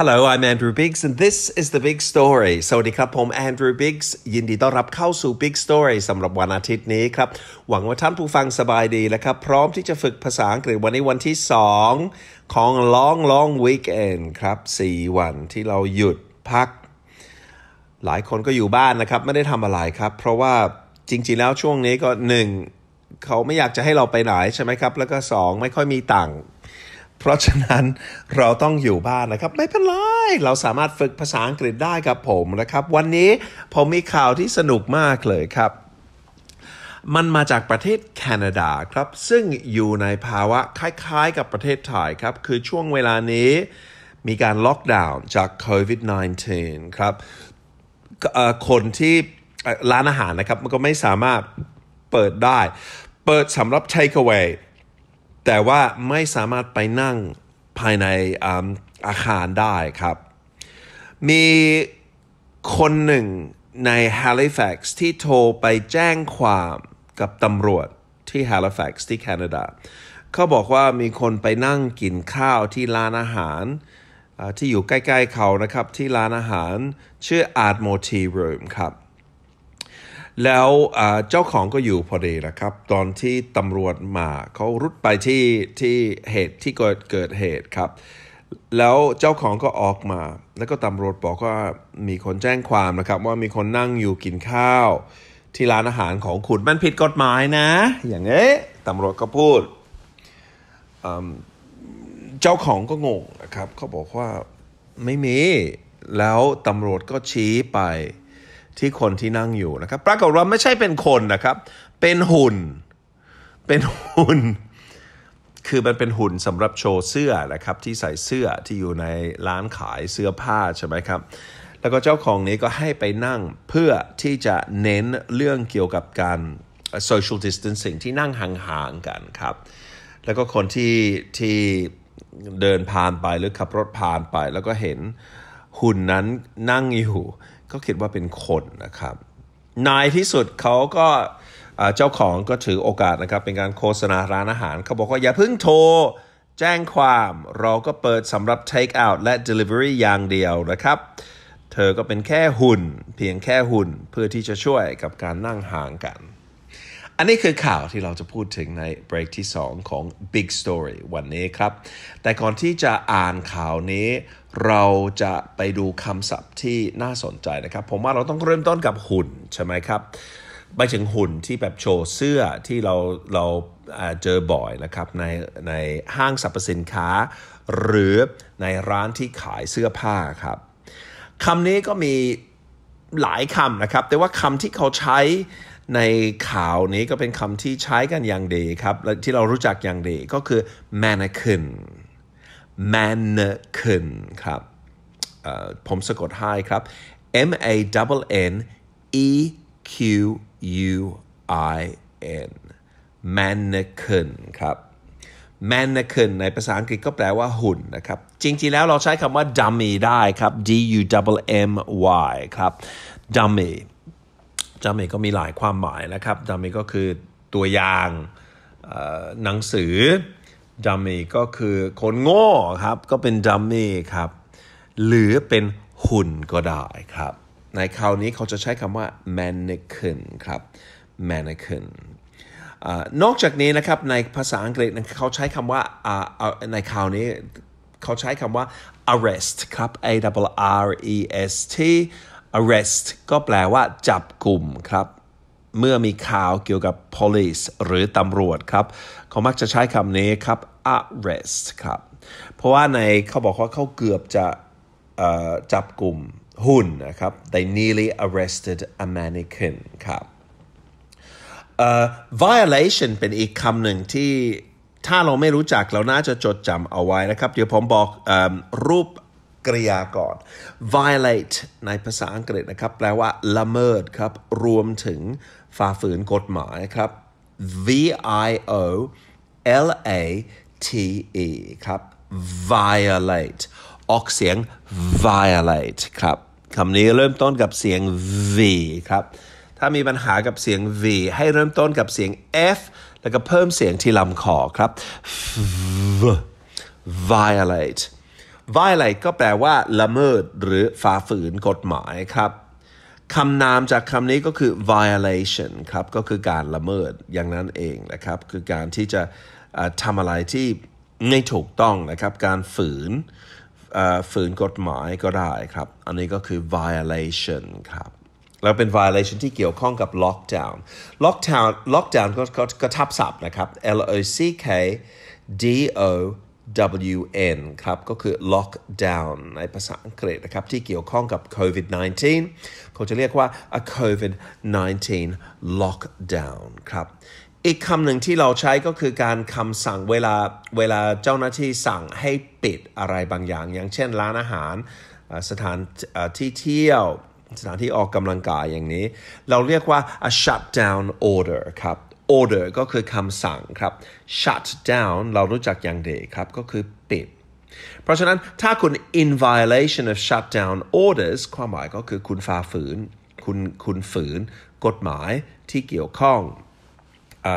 Hello, I'm Andrew Biggs, and this is the Big Story. สวัสดีครับผม Andrew Biggs ยินดีต้อนรับเข้าสู่ Big Story สำหรับวันอาทิตย์นี้ครับ หวังว่าท่านผู้ฟังสบายดีนะครับ พร้อมที่จะฝึกภาษาอังกฤษวันนี้วันที่ 2 ของ Long Long Weekend ครับ 4 วันที่เราหยุดพัก หลายคนก็อยู่บ้านนะครับ ไม่ได้ทำอะไรครับ เพราะว่าจริงๆแล้วช่วงนี้ก็ 1เขาไม่อยากจะให้เราไปไหนใช่ไหมครับ แล้วก็ 2 ไม่ค่อยมีตังค์เพราะฉะนั้นเราต้องอยู่บ้านนะครับ ไม่เป็นไร เราสามารถฝึกภาษาอังกฤษได้กับผมนะครับ วันนี้ผมมีข่าวที่สนุกมากเลยครับ มันมาจากประเทศแคนาดาครับ ซึ่งอยู่ในภาวะคล้ายๆกับประเทศไทยครับ คือช่วงเวลานี้มีการล็อกดาวน์จากโควิด -19 ครับคนที่ร้านอาหารนะครับมันก็ไม่สามารถเปิดได้ เปิดสำหรับ take away แต่ว่าไม่สามารถไปนั่งภายในอาคารได้ครับ มีคนหนึ่งใน Halifax ที่โทรไปแจ้งความกับตำรวจที่ Halifax ที่แคนาดาเขาบอกว่ามีคนไปนั่งกินข้าวที่ร้านอาหาร ที่อยู่ใกล้ๆเขานะครับ ที่ร้านอาหารชื่อ a า m ์ตโม t y Room ครับแล้วเจ้าของก็อยู่พอดีนะครับ ตอนที่ตำรวจมาเขารุดไปที่ที่เหตุที่เกิดเกิดเหตุครับ แล้วเจ้าของก็ออกมา แล้วก็ตำรวจบอกว่ามีคนแจ้งความนะครับ ว่ามีคนนั่งอยู่กินข้าว ที่ร้านอาหารของคุณมันผิดกฎหมายนะ อย่างเี้ตำรวจก็พูดเจ้าของก็งงนะครับเขาบอกว่าไม่มี แล้วตำรวจก็ชี้ไปที่คนที่นั่งอยู่นะครับ ปรากฏว่าไม่ใช่เป็นคนนะครับ เป็นหุ่น เป็นหุ่น คือมันเป็นหุ่นสำหรับโชว์เสื้อนะครับ ที่ใส่เสื้อที่อยู่ในร้านขายเสื้อผ้าใช่ไหมครับ แล้วก็เจ้าของนี้ก็ให้ไปนั่งเพื่อที่จะเน้นเรื่องเกี่ยวกับการ social distancing ที่นั่งห่างๆ กันครับ แล้วก็คนที่ที่เดินผ่านไปหรือขับรถผ่านไปแล้วก็เห็นหุ่นนั้นนั่งอยู่ก็คิดว่าเป็นคนนะครับ นายที่สุดเขาก็เจ้าของก็ถือโอกาสนะครับ เป็นการโฆษณาร้านอาหาร เขาบอกว่าอย่าเพิ่งโทร แจ้งความเราก็เปิดสำหรับ take out และ delivery อย่างเดียวนะครับ เธอก็เป็นแค่หุ่น เพียงแค่หุ่น เพื่อที่จะช่วยกับการนั่งห่างกันอันนี้คือข่าวที่เราจะพูดถึงในเบรกที่2ของ Big Story วันนี้ครับ แต่ก่อนที่จะอ่านข่าวนี้ เราจะไปดูคำศัพท์ที่น่าสนใจนะครับ ผมว่าเราต้องเริ่มต้นกับหุ่นใช่ไหมครับ ไปถึงหุ่นที่แบบโชว์เสื้อที่เราเราเจอบ่อยนะครับ ในในห้างสรรพสินค้า หรือในร้านที่ขายเสื้อผ้าครับคำนี้ก็มีหลายคำนะครับ แต่ว่าคำที่เขาใช้ในข่าวนี้ก็เป็นคำที่ใช้กันอย่างดีครับที่เรารู้จักอย่างดีก็คือ mannequin mannequin ครับผมสะกดให้ครับ M A N N E Q U I N mannequin ครับ mannequin ในภาษาอังกฤษก็แปลว่าหุ่นนะครับ จริงๆแล้วเราใช้คำว่า dummy ได้ครับ D U M M Y ครับ dummy จามิก็มีหลายความหมายนะครับจามิก็คือตัวอย่างหนังสือจามิก็คือคนโง่ครับ ก็เป็นจามิครับ หรือเป็นหุ่นก็ได้ครับ ในคราวนี้เขาจะใช้คำว่า mannequin ครับ mannequin นอกจากนี้นะครับ ในภาษาอังกฤษเขาใช้คำว่า ในคราวนี้เขาใช้คำว่า arrest ครับ a w r e s t arrest ก็แปลว่าจับกลุ่มครับ เมื่อมีข่าวเกี่ยวกับ police หรือตำรวจครับ เขามักจะใช้คำนี้ครับ arrest ครับ เพราะว่าในเขาบอกว่าเขาเกือบจะจับกลุ่มหุ่นนะครับ they nearly arrested a mannequin ครับ uh, violation เป็นอีกคำหนึ่งที่ถ้าเราไม่รู้จักเราน่าจะจดจำเอาไว้นะครับ เดี๋ยวผมบอกอรูปกริยาก่อน violate ในภาษาอังกฤษนะครับแปลว่าละเมิดครับ รวมถึงฝ่าฝืนกฎหมายครับ v i o l a t e ครับ violate ออกเสียง violate ครับคำนี้เริ่มต้นกับเสียง v ครับ ถ้ามีปัญหากับเสียง v ให้เริ่มต้นกับเสียง f แล้วก็เพิ่มเสียงที่ลำคอครับ v violate violate ก็แปลว่าละเมิดหรือฝ่าฝืนกฎหมายครับคำนามจากคำนี้ก็คือ violation ครับ ก็คือการละเมิดอย่างนั้นเองนะครับคือการที่จะทำอะไรที่ไม่ถูกต้องนะครับ การฝืนฝืนกฎหมายก็ได้ครับ อันนี้ก็คือ violation ครับ แล้วเป็น violation ที่เกี่ยวข้องกับ lockdown lockdown lockdown ก็ก็ทับศัพท์นะครับ L O C K D O WN ครับ ก็คือ lockdown ในภาษาอังกฤษนะครับที่เกี่ยวข้องกับ COVID-19 เขาจะเรียกว่า a COVID-19 lockdown ครับ อีกคำหนึ่งที่เราใช้ก็คือการคำสั่งเวลาเวลาเจ้าหน้าที่สั่งให้ปิดอะไรบางอย่าง อย่างเช่นร้านอาหาร สถานที่เที่ยว สถานที่ออกกำลังกายอย่างนี้ เราเรียกว่า a shutdown order ครับ order ก็คือคำสั่งครับ shut down เรารู้จักอย่างเดียครับก็คือ ปิด เพราะฉะนั้นถ้าคุณ in violation of shutdown orders ความหมายก็คือคุณฝ่าฝืนคุณคุณฝืนกฎหมายที่เกี่ยวข้องอ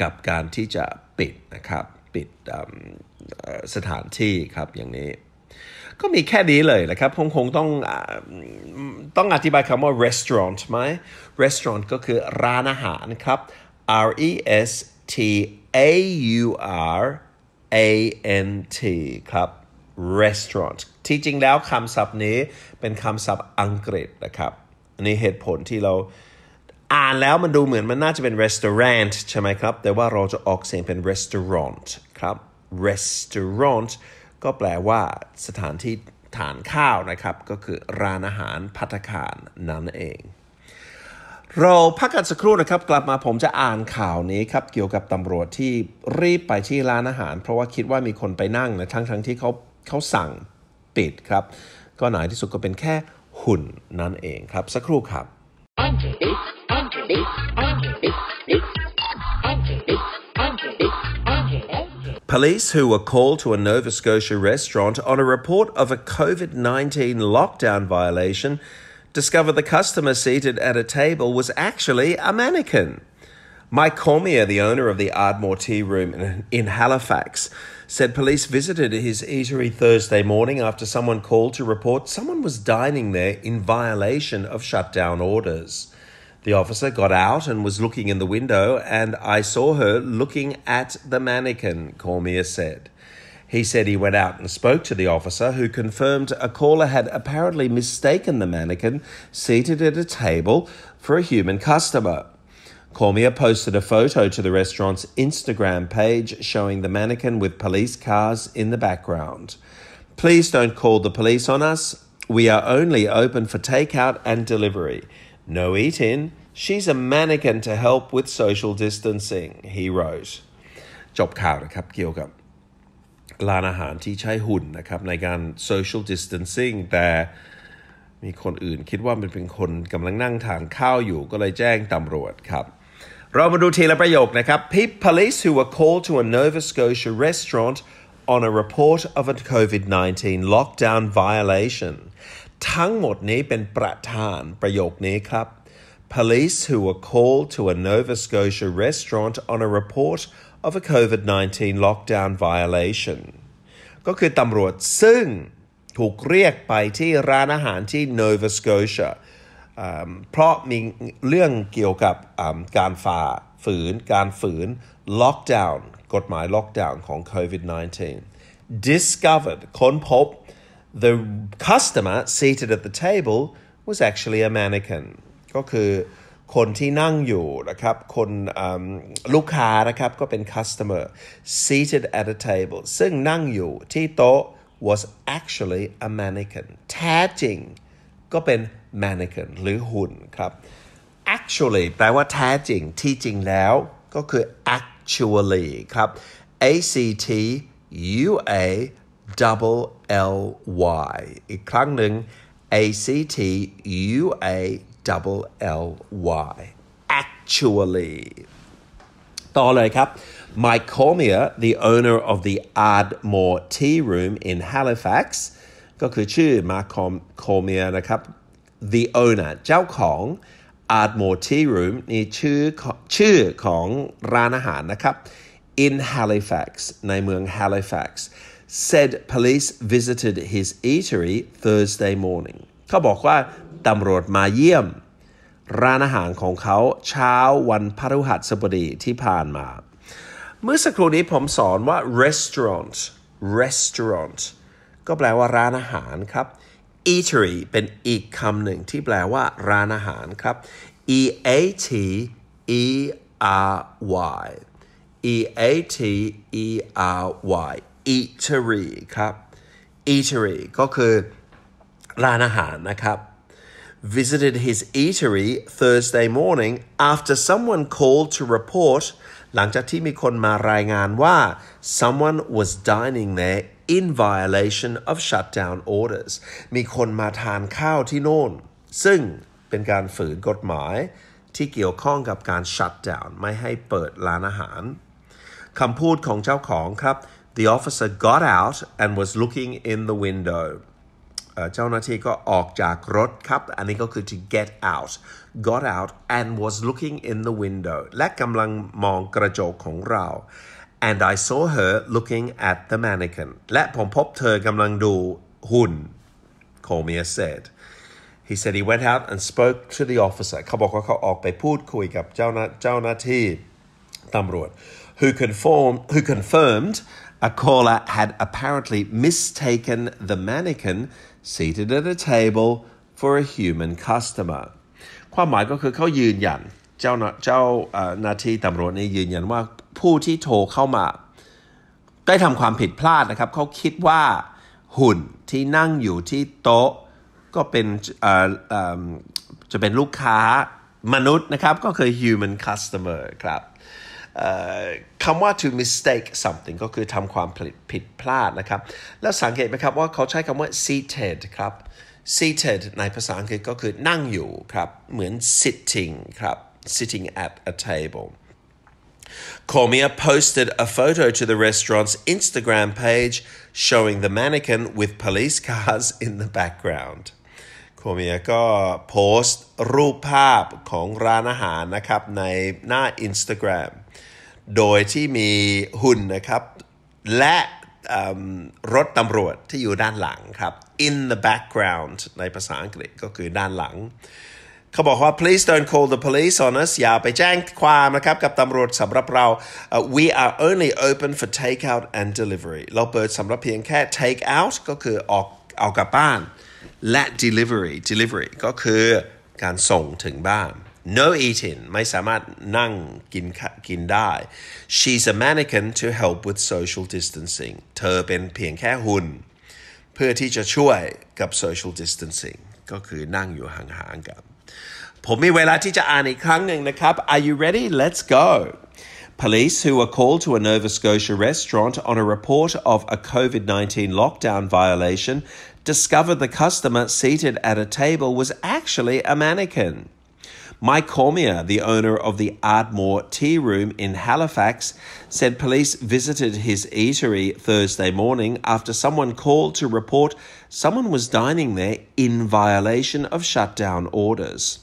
กับการที่จะปิดนะครับ ปิดสถานที่ครับอย่างนี้ ก็มีแค่นี้เลยนะครับ คงคงต้องต้องอธิบายคำว่า restaurant ไหม restaurant ก็คือร้านอาหารครับ R E S T A U R A N T ครับ restaurant ที่จริงแล้วคำศัพท์นี้เป็นคำศัพท์อังกฤษนะครับอันนี้เหตุผลที่เราอ่านแล้วมันดูเหมือนมันน่าจะเป็น restaurant ใช่ไหมครับ แต่ว่าเราจะออกเสียงเป็น restaurant ครับ restaurant ก็แปลว่าสถานที่ทานข้าวนะครับ ก็คือร้านอาหารพัตคารนั่นเองเราพักกันสักครู่นะครับ กลับมาผมจะอ่านข่าวนี้ครับ เกี่ยวกับตำรวจที่รีบไปที่ร้านอาหาร เพราะว่าคิดว่ามีคนไปนั่งนะ ทั้งทั้งที่เขาเขาสั่งปิดครับ ก็หนายที่สุดก็เป็นแค่หุ่นนั่นเองครับ สักครู่ครับ Police who were called to a Nova Scotia restaurant on a report of a COVID 19 lockdown violation Discover the customer seated at a table was actually a mannequin. Mike Cormier, the owner of the Ardmore Tea Room in, in Halifax, said police visited his eatery Thursday morning after someone called to report someone was dining there in violation of shutdown orders. The officer got out and was looking in the window, and I saw her looking at the mannequin, Cormier said. He said he went out and spoke to the officer, who confirmed a caller had apparently mistaken the mannequin seated at a table for a human customer. Cormier posted a photo to the restaurant's Instagram page showing the mannequin with police cars in the background. Please don't call the police on us. We are only open for takeout and delivery. No eat in. She's a mannequin to help with social distancing, he wrote. จบข่าวนะครับเกี่ยวกับร้านอาหารที่ใช้หุ่นนะครับ ในการ social distancing แต่มีคนอื่นคิดว่ามันเป็นคนกำลังนั่งทานข้าวอยู่ก็เลยแจ้งตำรวจครับ เรามาดูทีละประโยคนะครับ Police who were called to a Nova Scotia restaurant on a report of a COVID-19 lockdown violation ทั้งหมดนี้เป็นประธานประโยคนี้ครับ Police who were called to a Nova Scotia restaurant on a report of a COVID-19 lockdown violation ก็คือตำรวจซึ่งถูกเรียกไปที่ร้านอาหารที่ Nova Scotia um, เพราะมีเรื่องเกี่ยวกับการฝ่าฝืนการฝืนล็อกดาวน์กฎหมายล็อกดาวน์ของ um, COVID-19 discovered ค้นพบ the customer seated at the table was actually a mannequin ก็คือคนที่นั่งอยู่นะครับ คนลูกค้านะครับ ก็เป็น customer seated at a table ซึ่งนั่งอยู่ที่โต๊ะ was actually a mannequin แท้จริง ก็เป็น mannequin หรือหุ่นครับ actually แปลว่าแท้จริง ที่จริงแล้วก็คือ actually ครับ a c t u a double l y อีกครั้งหนึ่ง a c t u a double L Y actually ต่อเลยครับ Mike Cormier the owner of the Ardmore Tea Room in Halifax ก็คือชื่อ Mark Cormier นะครับ the owner Kong, Ardmore Tea Room นี่ชื่อชื่อของร้านอาหารนะครับ in Halifax ในเมือง Halifax said police visited his eatery Thursday morning เขาบอกว่าตำรวจมาเยี่ยม ร้านอาหารของเขาเช้าวันพฤหัสบดีที่ผ่านมา เมื่อสักครู่นี้ผมสอนว่า restaurant restaurant ก็แปลว่าร้านอาหารครับ eatery เป็นอีกคำหนึ่ง ที่แปลว่าร้านอาหารครับ e a t e r y e a t e r y eatery ครับ eatery ก็คือ ร้านอาหารนะครับ visited his eatery Thursday morning after someone called to report หลังจากที่มีคนมารายงานว่า someone was dining there in violation of shutdown orders matan มีคนมาทานข้าวที่โน่นซึ่งเป็นการฝืนกฎหมายที่เกี่ยวข้องกับการ shutdown ไม่ให้เปิดร้านอาหาร คำพูดของเจ้าของครับ the officer got out and was looking in the window เจ้าหน้าที่ก็ออกจากรถครับ อันนี้ก็คือ to get out got out and was looking in the window และกำลังมองกระจกของเรา and I saw her looking at the mannequin และผมพบเธอกำลังดูหุ่น c o l m i e a said he said he went out and spoke to the officer เขาบอกว่าเขาออกไปพูดคุยกับเจ้าหน้าเจ้าหน้าที่ตำรวจ who confirmed who confirmed A caller had apparently mistaken the mannequin seated at a table for a human customer ความหมายก็คือเขายืนยัน เจ้าเจ้าหน้าที่ตำรวจนี่ยืนยันว่าผู้ที่โทรเข้ามาได้ทำความผิดพลาดนะครับเขาคิดว่าหุ่นที่นั่งอยู่ที่โต๊ะ ก็เป็นจะเป็นลูกค้ามนุษย์นะครับ ก็คือ human customer ครับคำว่า to mistake something ก็คือทำความผิดพลาดนะครับ แล้วสังเกตไหมครับ ว่าเขาใช้คำว่า seated ครับ seated ในภาษาอังกฤษก็คือนั่งอยู่ครับ เหมือน sitting ครับ sitting at a table Cormier posted a photo to the restaurant's Instagram page showing the mannequin with police cars in the background. Cormier ก็โพสต์รูปภาพของร้านอาหารนะครับ ในหน้า Instagram โดยที่มีหุ่นนะครับ และรถตำรวจที่อยู่ด้านหลังครับ in the background ในภาษาอังกฤษก็คือด้านหลัง เขาบอกว่า please don't call the police on us อย่าไปแจ้งความนะครับกับตำรวจสำหรับเรา uh, we are only open for take out and delivery เราเปิดสำหรับเพียงแค่ take out ก็คือออกเอากลับบ้าน และ delivery delivery ก็คือการส่งถึงบ้าน no eating ไม่สามารถนั่งกินกินได้ she's a mannequin to help with social distancing เธอเป็นเพียงแค่หุ่นเพื่อที่จะช่วยกับ social distancing ก็คือนั่งอยู่ห่างๆกันผมมีเวลาที่จะอ่านอีกครั้งหนึ่งนะครับ Are you ready? Let's go. Police who were called to a Nova Scotia restaurant on a report of a COVID 19 lockdown violation discovered the customer seated at a table was actually a mannequin. Mike Cormier, the owner of the Ardmore Tea Room in Halifax, said police visited his eatery Thursday morning after someone called to report someone was dining there in violation of shutdown orders.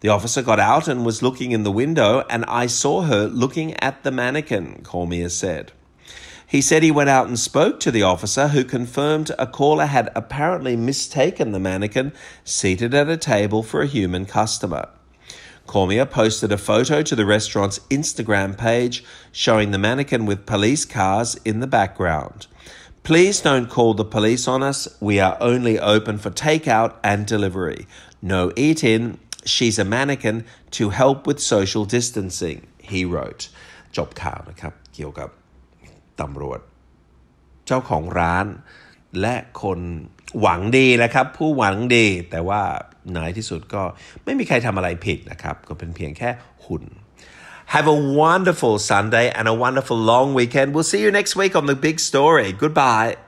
The officer got out and was looking in the window, and I saw her looking at the mannequin, Cormier said. He said he went out and spoke to the officer, who confirmed a caller had apparently mistaken the mannequin seated at a table for a human customer. Cormier posted a photo to the restaurant's Instagram page showing the mannequin with police cars in the background. Please don't call the police on us. We are only open for takeout and delivery. No eat in. She's a mannequin to help with social distancing, he wrote. Job car, และคนหวังดีแหละครับ ผู้หวังดี แต่ว่าหนที่สุดก็ไม่มีใครทำอะไรผิดนะครับ ก็เป็นเพียงแค่หุ่น Have a wonderful Sunday and a wonderful long weekend. We'll see you next week on The Big Story. Goodbye.